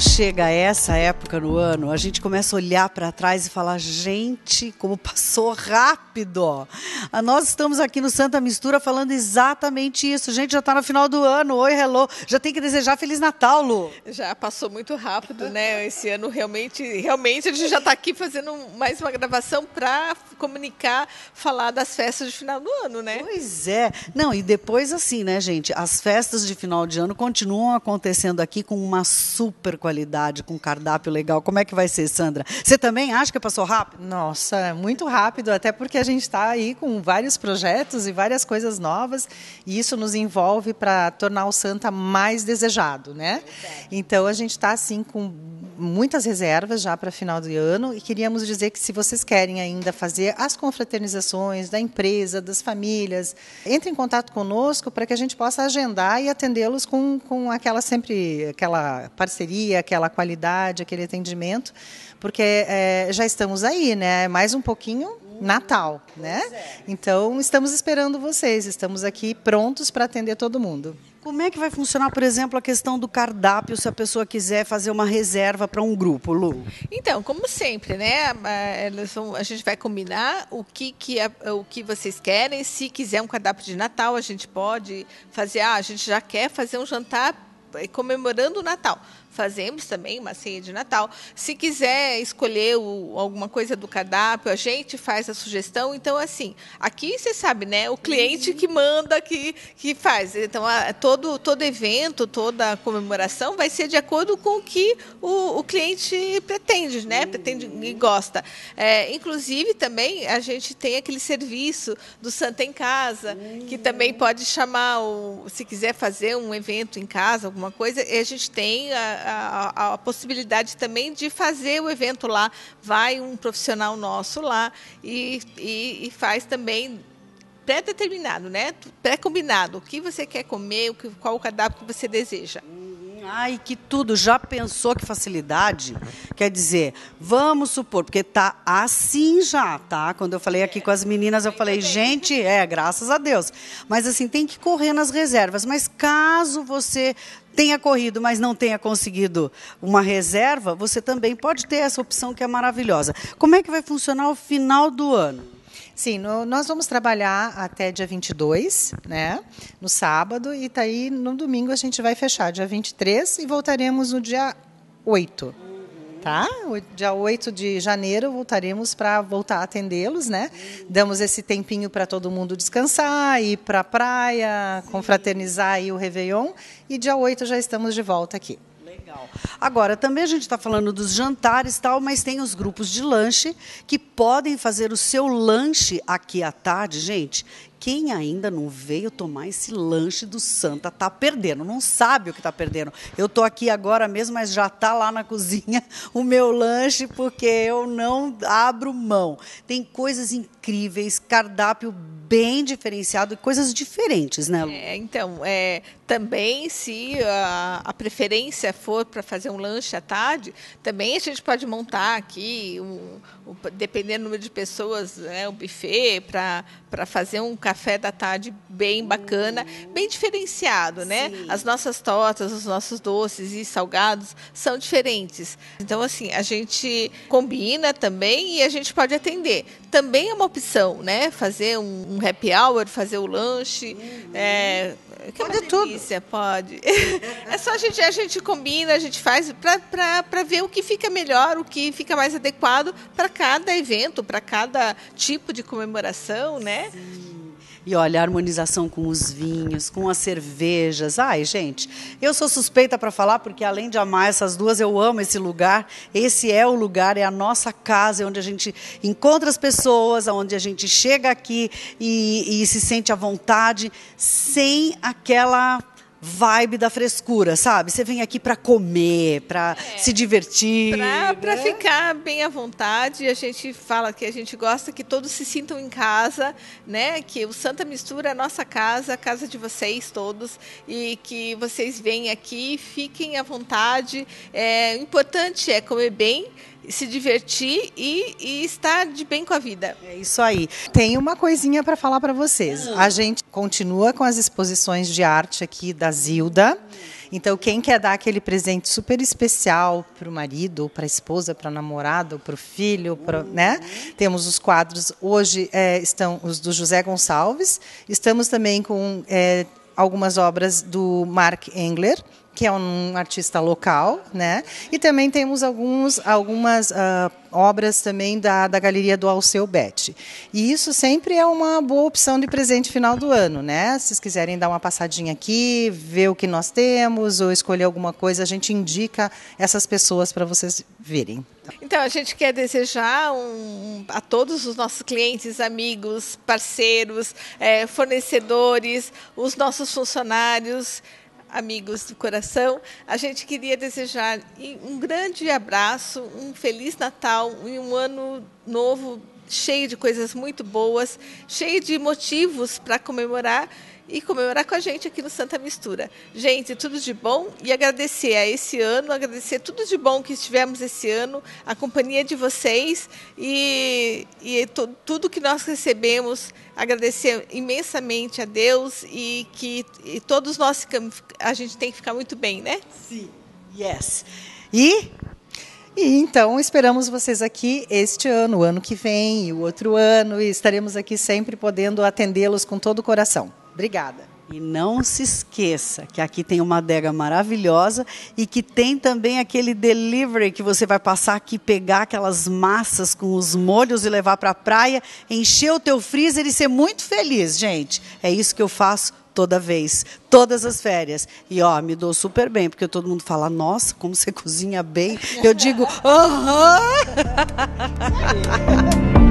chega essa época no ano, a gente começa a olhar para trás e falar: gente, como passou rápido! Ah, nós estamos aqui no Santa Mistura falando exatamente isso. Gente, já está no final do ano. Oi, hello. Já tem que desejar Feliz Natal, Lu. Já passou muito rápido, né? Esse ano realmente, realmente a gente já está aqui fazendo mais uma gravação para comunicar, falar das festas de final do ano, né? Pois é. Não, e depois assim, né, gente? As festas de final de ano continuam acontecendo aqui com uma super qualidade qualidade, com cardápio legal. Como é que vai ser, Sandra? Você também acha que passou rápido? Nossa, é muito rápido, até porque a gente está aí com vários projetos e várias coisas novas, e isso nos envolve para tornar o Santa mais desejado, né? Então a gente está assim com muitas reservas já para final do ano e queríamos dizer que se vocês querem ainda fazer as confraternizações da empresa, das famílias, entre em contato conosco para que a gente possa agendar e atendê-los com, com aquela sempre aquela parceria, aquela qualidade, aquele atendimento, porque é, já estamos aí, né? É mais um pouquinho Natal, né? É. Então estamos esperando vocês, estamos aqui prontos para atender todo mundo. Como é que vai funcionar, por exemplo, a questão do cardápio se a pessoa quiser fazer uma reserva para um grupo, Lu? Então, como sempre, né? A gente vai combinar o que, que é, o que vocês querem. Se quiser um cardápio de Natal, a gente pode fazer. Ah, a gente já quer fazer um jantar eh, comemorando o Natal fazemos também uma ceia de Natal. Se quiser escolher o, alguma coisa do cardápio, a gente faz a sugestão. Então, assim, aqui você sabe, né? O cliente que manda, que, que faz. Então, a, todo, todo evento, toda comemoração vai ser de acordo com o que o, o cliente pretende, né? Pretende e gosta. É, inclusive, também, a gente tem aquele serviço do Santa em Casa, que também pode chamar, o, se quiser fazer um evento em casa, alguma coisa, E a gente tem a, a, a, possibilidade também de fazer o evento lá. Vai um profissional nosso lá e, e, e faz também pré-determinado, né? Pré-combinado. O que você quer comer, o que, qual o cardápio que você deseja. Assim, Ai, que tudo! Já pensou que facilidade? Uhum. Quer dizer, vamos supor, porque tá assim já, tá? Quando eu falei aqui com as meninas, eu falei, gente, é, graças a Deus. Mas assim, tem que correr nas reservas. Mas caso você tenha corrido, mas não tenha conseguido uma reserva, você também pode ter essa opção que é maravilhosa. Como é que vai funcionar o final do ano? Sim, no, nós vamos trabalhar até dia 22, né, no sábado, e tá aí no domingo a gente vai fechar, dia 23, e voltaremos no dia 8. Tá? Dia 8 de janeiro voltaremos para voltar a atendê-los, né? Damos esse tempinho para todo mundo descansar, ir para a praia, Sim. confraternizar aí o Réveillon. E dia 8 já estamos de volta aqui. Agora, também a gente está falando dos jantares tal, mas tem os grupos de lanche que podem fazer o seu lanche aqui à tarde, gente. Quem ainda não veio tomar esse lanche do Santa tá perdendo, não sabe o que tá perdendo. Eu tô aqui agora mesmo, mas já tá lá na cozinha o meu lanche porque eu não abro mão. Tem coisas incríveis, cardápio bem diferenciado e coisas diferentes, né? Lu? É, então, é, também se a, a preferência for para fazer um lanche à tarde, também a gente pode montar aqui, um, um, dependendo do número de pessoas, né, um buffet para fazer um cardápio café da tarde bem bacana, bem diferenciado, né? Sim. As nossas tortas, os nossos doces e salgados são diferentes. Então, assim, a gente combina também e a gente pode atender. Também é uma opção, né? Fazer um, um happy hour, fazer o lanche, uhum. é, que é pode é tudo. Delícia, pode. é só a gente, a gente combina, a gente faz para ver o que fica melhor, o que fica mais adequado para cada evento, para cada tipo de comemoração, né? Sim. E olha, a harmonização com os vinhos, com as cervejas. Ai, gente, eu sou suspeita para falar porque além de amar essas duas, eu amo esse lugar. Esse é o lugar, é a nossa casa, é onde a gente encontra as pessoas, onde a gente chega aqui e, e se sente à vontade, sem aquela vibe da frescura, sabe? Você vem aqui para comer, para é, se divertir. Para né? ficar bem à vontade. A gente fala que a gente gosta que todos se sintam em casa, né? Que o Santa Mistura é a nossa casa, a casa de vocês todos. E que vocês venham aqui, fiquem à vontade. É, o importante é comer bem, se divertir e, e, estar de bem com a vida. É isso aí. Tem uma coisinha para falar para vocês. Ah. A gente continua com as exposições de arte aqui da Zilda. Então, quem quer dar aquele presente super especial para o marido, para a esposa, para o namorado, para o filho, pro, uhum. né? Temos os quadros. Hoje é, estão os do José Gonçalves. Estamos também com é, algumas obras do Mark Engler, que é um artista local, né? E também temos alguns, algumas uh, obras também da, da galeria do Alceu Bet. E isso sempre é uma boa opção de presente final do ano, né? Se vocês quiserem dar uma passadinha aqui, ver o que nós temos ou escolher alguma coisa, a gente indica essas pessoas para vocês verem. Então, a gente quer desejar um, a todos os nossos clientes, amigos, parceiros, é, fornecedores, os nossos funcionários, amigos do coração. A gente queria desejar um grande abraço, um feliz Natal e um ano novo cheio de coisas muito boas, cheio de motivos para comemorar e comemorar com a gente aqui no Santa Mistura. Gente, tudo de bom e agradecer a esse ano, agradecer tudo de bom que estivemos esse ano, a companhia de vocês e, e tudo que nós recebemos, agradecer imensamente a Deus e que e todos nós a gente tem que ficar muito bem, né? Sim, yes. E e então esperamos vocês aqui este ano, o ano que vem e o outro ano, e estaremos aqui sempre podendo atendê-los com todo o coração. Obrigada. E não se esqueça que aqui tem uma adega maravilhosa e que tem também aquele delivery que você vai passar aqui pegar aquelas massas com os molhos e levar para a praia, encher o teu freezer e ser muito feliz, gente. É isso que eu faço toda vez, todas as férias. E ó, me dou super bem, porque todo mundo fala: "Nossa, como você cozinha bem". Eu digo: "Aham". Uh -huh. É